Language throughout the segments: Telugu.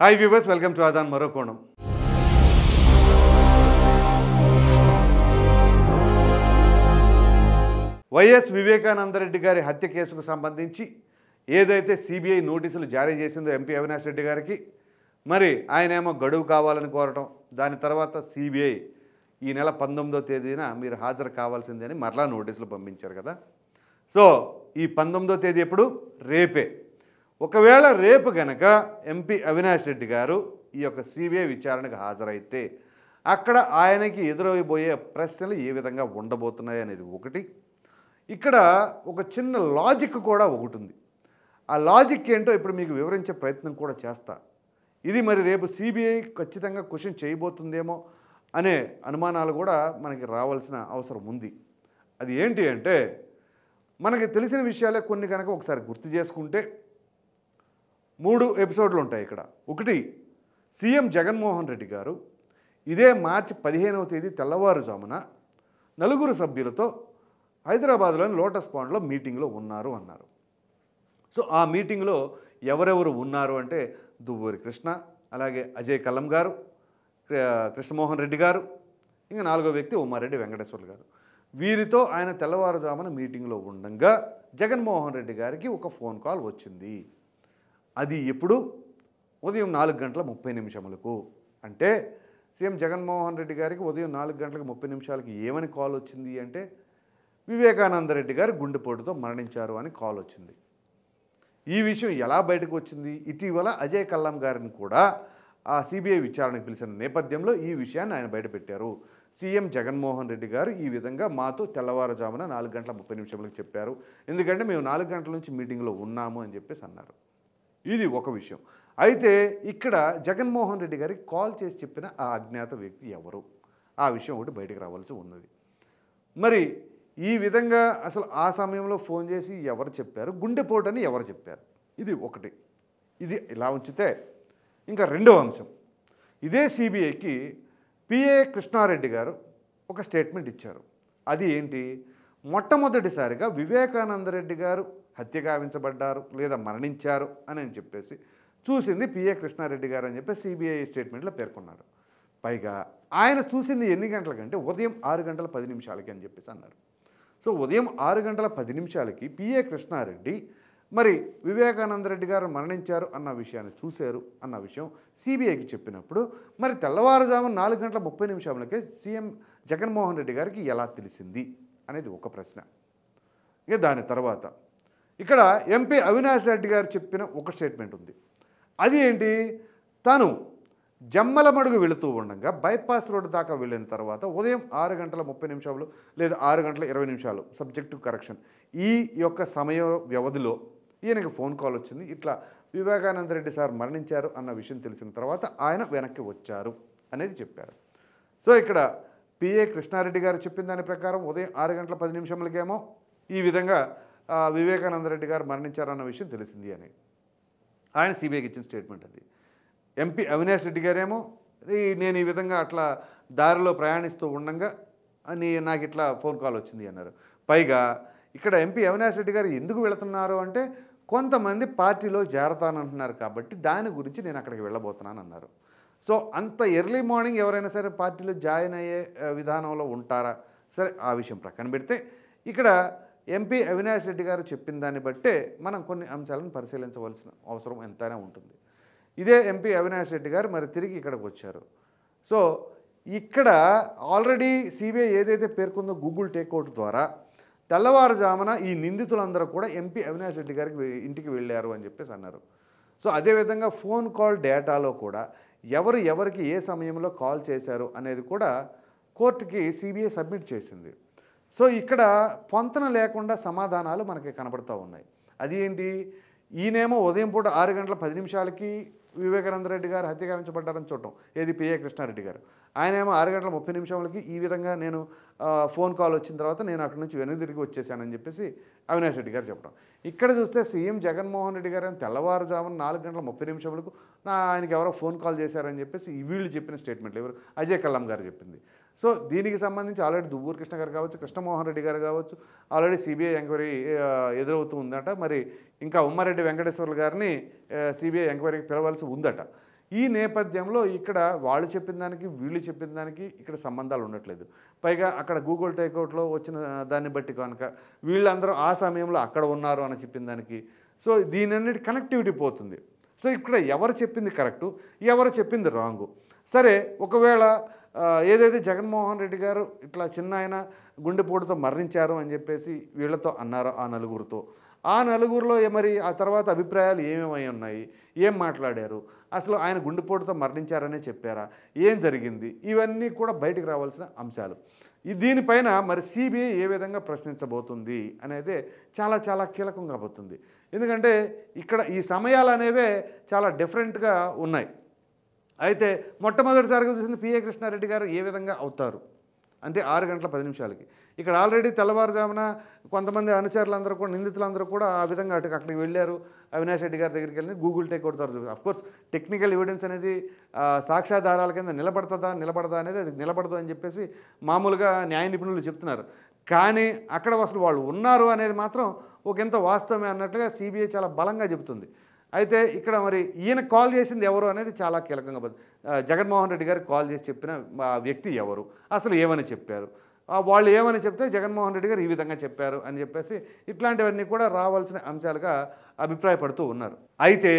Hi viewers welcome to Aadhan మరో కోణం వైఎస్ వివేకానందరెడ్డి గారి హత్య కేసుకు సంబంధించి ఏదైతే సిబిఐ నోటీసులు జారీ చేసిందో ఎంపీ అవినాష్ రెడ్డి గారికి మరి ఆయన ఏమో గడువు కావాలని కోరటం దాని తర్వాత సిబిఐ ఈ నెల పంతొమ్మిదో తేదీన మీరు హాజరు కావాల్సిందే అని మరలా నోటీసులు పంపించారు కదా సో ఈ పంతొమ్మిదో తేదీ ఎప్పుడు రేపే ఒకవేళ రేపు గనక ఎంపీ అవినాష్ రెడ్డి గారు ఈ యొక్క సిబిఐ విచారణకు హాజరైతే అక్కడ ఆయనకి ఎదురైపోయే ప్రశ్నలు ఏ విధంగా ఉండబోతున్నాయి అనేది ఒకటి ఇక్కడ ఒక చిన్న లాజిక్ కూడా ఒకటి ఉంది ఆ లాజిక్ ఏంటో ఇప్పుడు మీకు వివరించే ప్రయత్నం కూడా చేస్తా ఇది మరి రేపు సిబిఐ ఖచ్చితంగా క్వశ్చన్ చేయబోతుందేమో అనే అనుమానాలు కూడా మనకి రావాల్సిన అవసరం ఉంది అది ఏంటి అంటే మనకి తెలిసిన విషయాలే కొన్ని కనుక ఒకసారి గుర్తు చేసుకుంటే మూడు ఎపిసోడ్లు ఉంటాయి ఇక్కడ ఒకటి సీఎం జగన్మోహన్ రెడ్డి గారు ఇదే మార్చి పదిహేనవ తేదీ తెల్లవారుజామున నలుగురు సభ్యులతో హైదరాబాద్లోని లోటస్ పాండ్లో మీటింగ్లో ఉన్నారు అన్నారు సో ఆ మీటింగ్లో ఎవరెవరు ఉన్నారు అంటే దువ్వూరి కృష్ణ అలాగే అజయ్ కల్లం గారు కృష్ణమోహన్ రెడ్డి గారు ఇంకా నాలుగో వ్యక్తి ఉమ్మారెడ్డి వెంకటేశ్వర్లు గారు వీరితో ఆయన తెల్లవారుజామున మీటింగ్లో ఉండగా జగన్మోహన్ రెడ్డి గారికి ఒక ఫోన్ కాల్ వచ్చింది అది ఎప్పుడు ఉదయం నాలుగు గంటల ముప్పై నిమిషములకు అంటే సీఎం జగన్మోహన్ రెడ్డి గారికి ఉదయం నాలుగు గంటలకు ముప్పై నిమిషాలకి ఏమని కాల్ వచ్చింది అంటే వివేకానంద రెడ్డి గారు గుండెపోటుతో మరణించారు అని కాల్ వచ్చింది ఈ విషయం ఎలా బయటకు వచ్చింది ఇటీవల అజయ్ కల్లాం గారిని కూడా ఆ సిబిఐ విచారణకు పిలిచిన నేపథ్యంలో ఈ విషయాన్ని ఆయన బయటపెట్టారు సీఎం జగన్మోహన్ రెడ్డి గారు ఈ విధంగా మాతో తెల్లవారుజామున నాలుగు గంటల ముప్పై నిమిషములకు చెప్పారు ఎందుకంటే మేము నాలుగు గంటల నుంచి మీటింగ్లో ఉన్నాము అని చెప్పేసి అన్నారు ఇది ఒక విషయం అయితే ఇక్కడ జగన్మోహన్ రెడ్డి గారికి కాల్ చేసి చెప్పిన ఆ అజ్ఞాత వ్యక్తి ఎవరు ఆ విషయం ఒకటి బయటకు రావాల్సి ఉన్నది మరి ఈ విధంగా అసలు ఆ సమయంలో ఫోన్ చేసి ఎవరు చెప్పారు గుండెపోటని ఎవరు చెప్పారు ఇది ఒకటి ఇది ఇలా ఉంచితే ఇంకా రెండవ అంశం ఇదే సిబిఐకి పిఏ కృష్ణారెడ్డి గారు ఒక స్టేట్మెంట్ ఇచ్చారు అది ఏంటి మొట్టమొదటిసారిగా వివేకానంద రెడ్డి గారు హత్య గావించబడ్డారు లేదా మరణించారు అని అని చెప్పేసి చూసింది పిఏ కృష్ణారెడ్డి గారు అని చెప్పి సిబిఐ స్టేట్మెంట్లో పేర్కొన్నారు పైగా ఆయన చూసింది ఎన్ని గంటలకంటే ఉదయం ఆరు గంటల పది నిమిషాలకి అని చెప్పేసి అన్నారు సో ఉదయం ఆరు గంటల పది నిమిషాలకి పిఏ కృష్ణారెడ్డి మరి వివేకానంద రెడ్డి గారు మరణించారు అన్న విషయాన్ని చూశారు అన్న విషయం సిబిఐకి చెప్పినప్పుడు మరి తెల్లవారుజాము నాలుగు గంటల ముప్పై నిమిషాలకే సీఎం జగన్మోహన్ రెడ్డి గారికి ఎలా తెలిసింది అనేది ఒక ప్రశ్న ఇక దాని తర్వాత ఇక్కడ ఎంపీ అవినాష్ రెడ్డి గారు చెప్పిన ఒక స్టేట్మెంట్ ఉంది అది ఏంటి తను జమ్మలమడుగు వెళుతూ ఉండగా బైపాస్ రోడ్డు దాకా వెళ్ళిన తర్వాత ఉదయం ఆరు గంటల ముప్పై నిమిషాలు లేదా ఆరు గంటల ఇరవై నిమిషాలు సబ్జెక్టు కరెక్షన్ ఈ యొక్క సమయ వ్యవధిలో ఈయనకి ఫోన్ కాల్ వచ్చింది ఇట్లా వివేకానంద రెడ్డి సార్ మరణించారు అన్న విషయం తెలిసిన తర్వాత ఆయన వెనక్కి వచ్చారు అనేది చెప్పారు సో ఇక్కడ పిఏ కృష్ణారెడ్డి గారు చెప్పిన దాని ప్రకారం ఉదయం ఆరు గంటల పది నిమిషములకేమో ఈ విధంగా వివేకానందరెడ్డి గారు మరణించారన్న విషయం తెలిసింది అని ఆయన సిబిఐకి ఇచ్చిన స్టేట్మెంట్ అది ఎంపీ అవినాష్ రెడ్డి గారేమో నేను ఈ విధంగా అట్లా దారిలో ప్రయాణిస్తూ ఉండగా అని నాకు ఇట్లా ఫోన్ కాల్ వచ్చింది అన్నారు పైగా ఇక్కడ ఎంపీ అవినాష్ రెడ్డి గారు ఎందుకు వెళుతున్నారు అంటే కొంతమంది పార్టీలో చేరతానంటున్నారు కాబట్టి దాని గురించి నేను అక్కడికి వెళ్ళబోతున్నాను అన్నారు సో అంత ఎర్లీ మార్నింగ్ ఎవరైనా సరే పార్టీలో జాయిన్ అయ్యే విధానంలో ఉంటారా సరే ఆ విషయం ప్రక్కన పెడితే ఇక్కడ ఎంపీ అవినాష్ రెడ్డి గారు చెప్పిన దాన్ని బట్టే మనం కొన్ని అంశాలను పరిశీలించవలసిన అవసరం ఎంతైనా ఉంటుంది ఇదే ఎంపీ అవినాష్ రెడ్డి గారు మరి తిరిగి ఇక్కడికి వచ్చారు సో ఇక్కడ ఆల్రెడీ సిబిఐ ఏదైతే పేర్కొందో గూగుల్ టేక్అవుట్ ద్వారా తెల్లవారుజామున ఈ నిందితులందరూ కూడా ఎంపీ అవినాష్ రెడ్డి గారికి ఇంటికి వెళ్ళారు అని చెప్పేసి అన్నారు సో అదేవిధంగా ఫోన్ కాల్ డేటాలో కూడా ఎవరు ఎవరికి ఏ సమయంలో కాల్ చేశారు అనేది కూడా కోర్టుకి సిబిఐ సబ్మిట్ చేసింది సో ఇక్కడ పొంతన లేకుండా సమాధానాలు మనకి కనబడుతూ ఉన్నాయి అది ఏంటి ఈయనేమో ఉదయం పూట ఆరు గంటల పది నిమిషాలకి వివేకానంద రెడ్డి గారు హత్య గావించబడ్డారని చూడటం ఏది పిఏ కృష్ణారెడ్డి గారు ఆయన ఏమో ఆరు గంటల ముప్పై నిమిషంలోకి ఈ విధంగా నేను ఫోన్ కాల్ వచ్చిన తర్వాత నేను అక్కడి నుంచి వెనక్కి తిరిగి వచ్చేసానని చెప్పేసి అవినాష్ రెడ్డి గారు చెప్పడం ఇక్కడ చూస్తే సీఎం జగన్మోహన్ రెడ్డి గారు తెల్లవారుజామున నాలుగు గంటల ముప్పై నిమిషంలకు నా ఆయనకి ఎవరో ఫోన్ కాల్ చేశారని చెప్పేసి వీళ్ళు చెప్పిన స్టేట్మెంట్లు ఎవరు అజయ్ కల్లం గారు చెప్పింది సో దీనికి సంబంధించి ఆల్రెడీ దువ్వూరు కృష్ణ గారు కావచ్చు కృష్ణమోహన్ రెడ్డి గారు కావచ్చు ఆల్రెడీ సిబిఐ ఎంక్వైరీ ఎదురవుతూ ఉందట మరి ఇంకా ఉమ్మారెడ్డి వెంకటేశ్వర్లు గారిని సిబిఐ ఎంక్వైరీకి పిలవలసి ఉందట ఈ నేపథ్యంలో ఇక్కడ వాళ్ళు చెప్పిన దానికి వీళ్ళు చెప్పిన దానికి ఇక్కడ సంబంధాలు ఉండట్లేదు పైగా అక్కడ గూగుల్ టేక్అవుట్లో వచ్చిన దాన్ని బట్టి కనుక వీళ్ళందరూ ఆ సమయంలో అక్కడ ఉన్నారు అని చెప్పిన దానికి సో అన్నిటి కనెక్టివిటీ పోతుంది సో ఇక్కడ ఎవరు చెప్పింది కరెక్టు ఎవరు చెప్పింది రాంగు సరే ఒకవేళ ఏదైతే జగన్మోహన్ రెడ్డి గారు ఇట్లా చిన్న ఆయన గుండెపోటుతో మరణించారు అని చెప్పేసి వీళ్ళతో అన్నారు ఆ నలుగురితో ఆ నలుగురిలో మరి ఆ తర్వాత అభిప్రాయాలు ఏమేమై ఉన్నాయి ఏం మాట్లాడారు అసలు ఆయన గుండెపోటుతో మరణించారనే చెప్పారా ఏం జరిగింది ఇవన్నీ కూడా బయటకు రావాల్సిన అంశాలు దీనిపైన మరి సిబిఐ ఏ విధంగా ప్రశ్నించబోతుంది అనేది చాలా చాలా కీలకం కాబోతుంది ఎందుకంటే ఇక్కడ ఈ సమయాలు అనేవే చాలా డిఫరెంట్గా ఉన్నాయి అయితే మొట్టమొదటిసారిగా చూసింది పిఏ కృష్ణారెడ్డి గారు ఏ విధంగా అవుతారు అంటే ఆరు గంటల పది నిమిషాలకి ఇక్కడ ఆల్రెడీ తెల్లవారుజామున కొంతమంది అనుచరులందరూ కూడా నిందితులందరూ కూడా ఆ విధంగా అటు అక్కడికి వెళ్ళారు అవినాష్ రెడ్డి గారి దగ్గరికి వెళ్ళి గూగుల్ టేక్ కొడతారు అఫ్కోర్స్ టెక్నికల్ ఎవిడెన్స్ అనేది సాక్ష్యాధారాల కింద నిలబడుతుందా నిలబడదా అనేది అది నిలబడదు అని చెప్పేసి మామూలుగా న్యాయ నిపుణులు చెప్తున్నారు కానీ అక్కడ అసలు వాళ్ళు ఉన్నారు అనేది మాత్రం ఒక ఎంత వాస్తవమే అన్నట్లుగా సిబిఐ చాలా బలంగా చెబుతుంది అయితే ఇక్కడ మరి ఈయన కాల్ చేసింది ఎవరు అనేది చాలా కీలకంగా జగన్మోహన్ రెడ్డి గారికి కాల్ చేసి చెప్పిన వ్యక్తి ఎవరు అసలు ఏమని చెప్పారు వాళ్ళు ఏమని చెప్తే జగన్మోహన్ రెడ్డి గారు ఈ విధంగా చెప్పారు అని చెప్పేసి ఇట్లాంటివన్నీ కూడా రావాల్సిన అంశాలుగా అభిప్రాయపడుతూ ఉన్నారు అయితే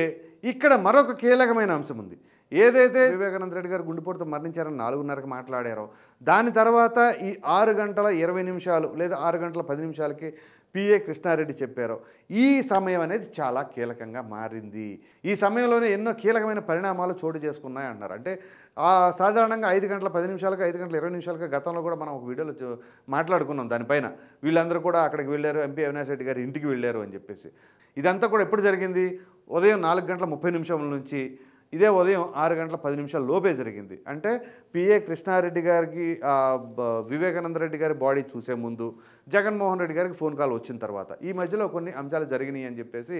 ఇక్కడ మరొక కీలకమైన అంశం ఉంది ఏదైతే వివేకానంద రెడ్డి గారు గుండెపోటుతో మరణించారని నాలుగున్నరకు మాట్లాడారో దాని తర్వాత ఈ ఆరు గంటల ఇరవై నిమిషాలు లేదా ఆరు గంటల పది నిమిషాలకి పిఏ కృష్ణారెడ్డి చెప్పారు ఈ సమయం అనేది చాలా కీలకంగా మారింది ఈ సమయంలోనే ఎన్నో కీలకమైన పరిణామాలు చోటు చేసుకున్నాయి అన్నారు అంటే సాధారణంగా ఐదు గంటల పది నిమిషాలకు ఐదు గంటల ఇరవై నిమిషాలకు గతంలో కూడా మనం ఒక వీడియోలో మాట్లాడుకున్నాం దానిపైన వీళ్ళందరూ కూడా అక్కడికి వెళ్ళారు ఎంపీ అవినాష్ రెడ్డి గారు ఇంటికి వెళ్ళారు అని చెప్పేసి ఇదంతా కూడా ఎప్పుడు జరిగింది ఉదయం నాలుగు గంటల ముప్పై నిమిషం నుంచి ఇదే ఉదయం ఆరు గంటల పది నిమిషాల లోపే జరిగింది అంటే పిఏ కృష్ణారెడ్డి గారికి వివేకానంద రెడ్డి గారి బాడీ చూసే ముందు జగన్మోహన్ రెడ్డి గారికి ఫోన్ కాల్ వచ్చిన తర్వాత ఈ మధ్యలో కొన్ని అంశాలు జరిగినాయి అని చెప్పేసి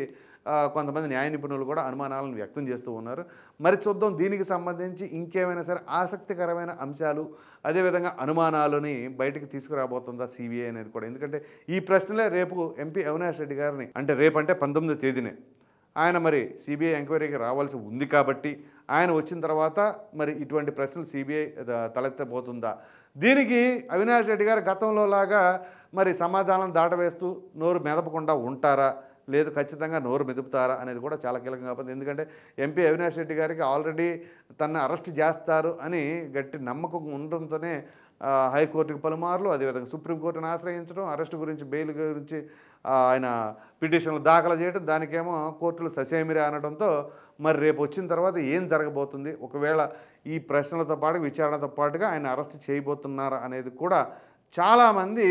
కొంతమంది న్యాయ నిపుణులు కూడా అనుమానాలను వ్యక్తం చేస్తూ ఉన్నారు మరి చూద్దాం దీనికి సంబంధించి ఇంకేమైనా సరే ఆసక్తికరమైన అంశాలు అదేవిధంగా అనుమానాలని బయటకు తీసుకురాబోతుందా సిబిఐ అనేది కూడా ఎందుకంటే ఈ ప్రశ్నలే రేపు ఎంపీ అవినాష్ రెడ్డి గారిని అంటే రేపంటే పంతొమ్మిదో తేదీనే ఆయన మరి సిబిఐ ఎంక్వైరీకి రావాల్సి ఉంది కాబట్టి ఆయన వచ్చిన తర్వాత మరి ఇటువంటి ప్రశ్నలు సిబిఐ తలెత్తబోతుందా దీనికి అవినాష్ రెడ్డి గారు గతంలో లాగా మరి సమాధానం దాటవేస్తూ నోరు మెదపకుండా ఉంటారా లేదు ఖచ్చితంగా నోరు మెదుపుతారా అనేది కూడా చాలా కీలకం కాబట్టి ఎందుకంటే ఎంపీ అవినాష్ రెడ్డి గారికి ఆల్రెడీ తనను అరెస్ట్ చేస్తారు అని గట్టి నమ్మకం ఉండడంతోనే హైకోర్టుకు పలుమార్లు అదేవిధంగా సుప్రీంకోర్టును ఆశ్రయించడం అరెస్ట్ గురించి బెయిల్ గురించి ఆయన పిటిషన్లు దాఖలు చేయడం దానికేమో కోర్టులు ససేమిరే అనడంతో మరి రేపు వచ్చిన తర్వాత ఏం జరగబోతుంది ఒకవేళ ఈ ప్రశ్నలతో పాటు విచారణతో పాటుగా ఆయన అరెస్ట్ చేయబోతున్నారా అనేది కూడా చాలామంది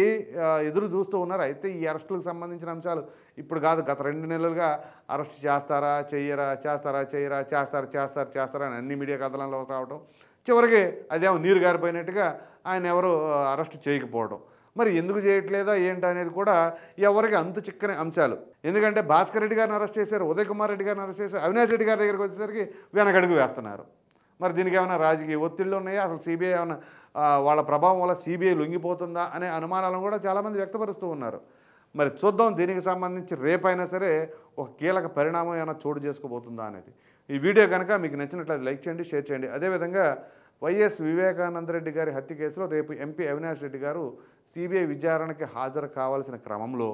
ఎదురు చూస్తూ ఉన్నారు అయితే ఈ అరెస్టులకు సంబంధించిన అంశాలు ఇప్పుడు కాదు గత రెండు నెలలుగా అరెస్ట్ చేస్తారా చేయరా చేస్తారా చేయరా చేస్తారా చేస్తారు చేస్తారా అని అన్ని మీడియా కథలలో రావడం చివరికి అదేమో నీరు గారిపోయినట్టుగా ఆయన ఎవరు అరెస్ట్ చేయకపోవడం మరి ఎందుకు చేయట్లేదా ఏంటి అనేది కూడా ఎవరికి అంతు చిక్కని అంశాలు ఎందుకంటే భాస్కర్ రెడ్డి గారిని అరెస్ట్ చేశారు ఉదయ్ కుమార్ రెడ్డి గారిని అరెస్ట్ చేశారు అవినాష్ రెడ్డి గారి దగ్గరికి వచ్చేసరికి వెనకడుగు వేస్తున్నారు మరి దీనికి ఏమైనా రాజకీయ ఒత్తిళ్ళు ఉన్నాయా అసలు సిబిఐ ఏమైనా వాళ్ళ ప్రభావం వల్ల సిబిఐ లొంగిపోతుందా అనే అనుమానాలను కూడా చాలామంది వ్యక్తపరుస్తూ ఉన్నారు మరి చూద్దాం దీనికి సంబంధించి రేపైనా సరే ఒక కీలక పరిణామం ఏమైనా చోటు చేసుకోబోతుందా అనేది ఈ వీడియో కనుక మీకు నచ్చినట్లయితే లైక్ చేయండి షేర్ చేయండి అదేవిధంగా వైఎస్ వివేకానంద రెడ్డి గారి హత్య కేసులో రేపు ఎంపీ అవినాష్ రెడ్డి గారు సిబిఐ విచారణకి హాజరు కావాల్సిన క్రమంలో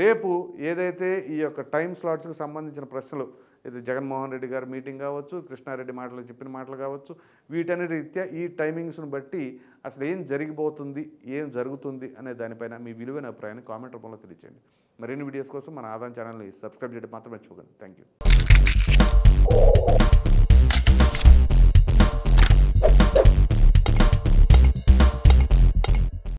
రేపు ఏదైతే ఈ యొక్క టైం స్లాట్స్కి సంబంధించిన ప్రశ్నలు ఇది జగన్మోహన్ రెడ్డి గారు మీటింగ్ కావచ్చు కృష్ణారెడ్డి మాటలు చెప్పిన మాటలు కావచ్చు వీటన్నిటి రీత్యా ఈ టైమింగ్స్ను బట్టి అసలు ఏం జరిగిపోతుంది ఏం జరుగుతుంది అనే దానిపైన మీ విలువైన అభిప్రాయాన్ని కామెంట్ రూపంలో తెలియచేయండి మరిన్ని వీడియోస్ కోసం మన ఆదాయం ఛానల్ని సబ్స్క్రైబ్ చేయడం మాత్రం మర్చిపోకండి థ్యాంక్ యూ Oh.